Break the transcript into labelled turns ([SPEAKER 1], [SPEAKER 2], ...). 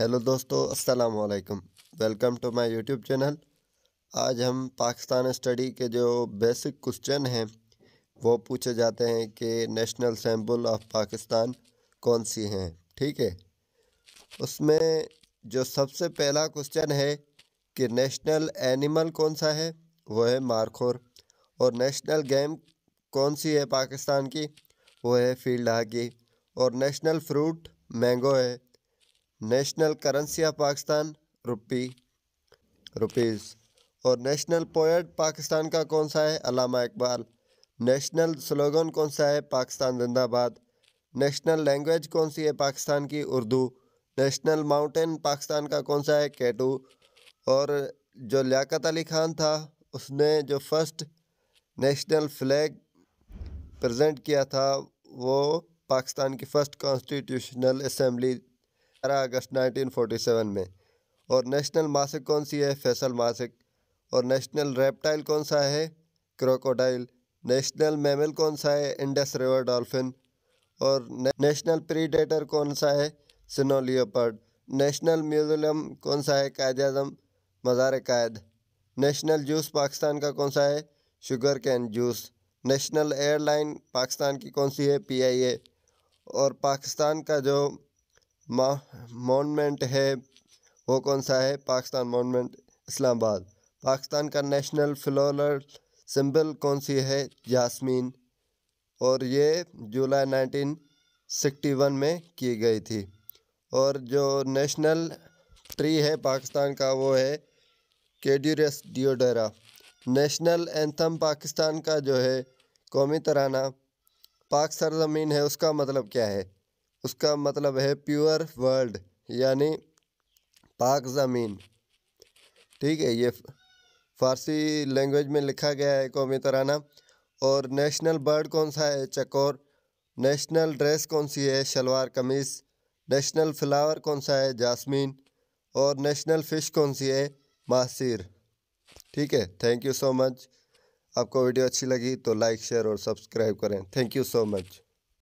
[SPEAKER 1] hello दोस्तों अस्सलाम वालेकुम welcome to my YouTube channel आज हम पाकिस्तान स्टडी के जो बेसिक क्वेश्चन हैं वो पूछे जाते हैं कि नेशनल सैम्बल ऑफ पाकिस्तान कौन सी हैं ठीक है उसमें जो सबसे पहला क्वेश्चन है कि नेशनल एनिमल कौन सा है वो है मारखोर और नेशनल गेम कौन सी है पाकिस्तान की वो है फील्ड हाकी और नेशनल फ्रूट मैंगो है national currency of Pakistan rupee rupees और नेशनल पोएट पाकिस्तान का कौन सा है अलामा इकबाल नेशनल स्लोगन कौन सा है पाकिस्तान जिंदाबाद नेशनल लैंग्वेज कौन सी है पाकिस्तान की उर्दू नेशनल माउंटेन पाकिस्तान का कौन सा है केटू और जो लियाकत अली खान था उसने जो फर्स्ट नेशनल फ्लैग प्रेजेंट किया था वो पाकिस्तान की फ़र्स्ट कॉन्स्टिट्यूशनल असम्बली ग्यारह अगस्त 1947 में और नेशनल मासिक कौन सी है फैसल मासिक और नेशनल रेप्टाइल कौन सा है क्रोकोडाइल नेशनल मेमल कौन सा है इंडस रिवर डॉल्फिन और नेशनल प्रीडेटर कौन सा है सिनोलियोपर्ड नेशनल म्यूजियम कौन सा है कायद अजम मज़ार कायद नेशनल जूस पाकिस्तान का कौन सा है sugarcane juice national airline Pakistan की कौन सी है पीआईए और पाकिस्तान का जो मॉन्यूमेंट है वो कौन सा है पाकिस्तान मॉन्यूमेंट इस्लामाबाद पाकिस्तान का नेशनल फ्लोरल सिंबल कौन सी है जासमीन और ये जुलाई नाइनटीन सिक्सटी वन में की गई थी और जो नेशनल ट्री है पाकिस्तान का वो है Cedrus deodara national anthem Pakistan का जो है कौमी तराना पाक सरजमीन है उसका मतलब क्या है उसका मतलब है प्योर वर्ल्ड यानी पाक ज़मीन ठीक है ये फारसी लैंग्वेज में लिखा गया है कौमी तराना और नेशनल बर्ड कौन सा है चकोर नेशनल ड्रेस कौन सी है शलवार कमीज़ नेशनल फ्लावर कौन सा है जासमीन और नेशनल फ़िश कौन सी है मासीर ठीक है थैंक यू सो मच आपको वीडियो अच्छी लगी तो लाइक शेयर और सब्सक्राइब करें थैंक यू सो मच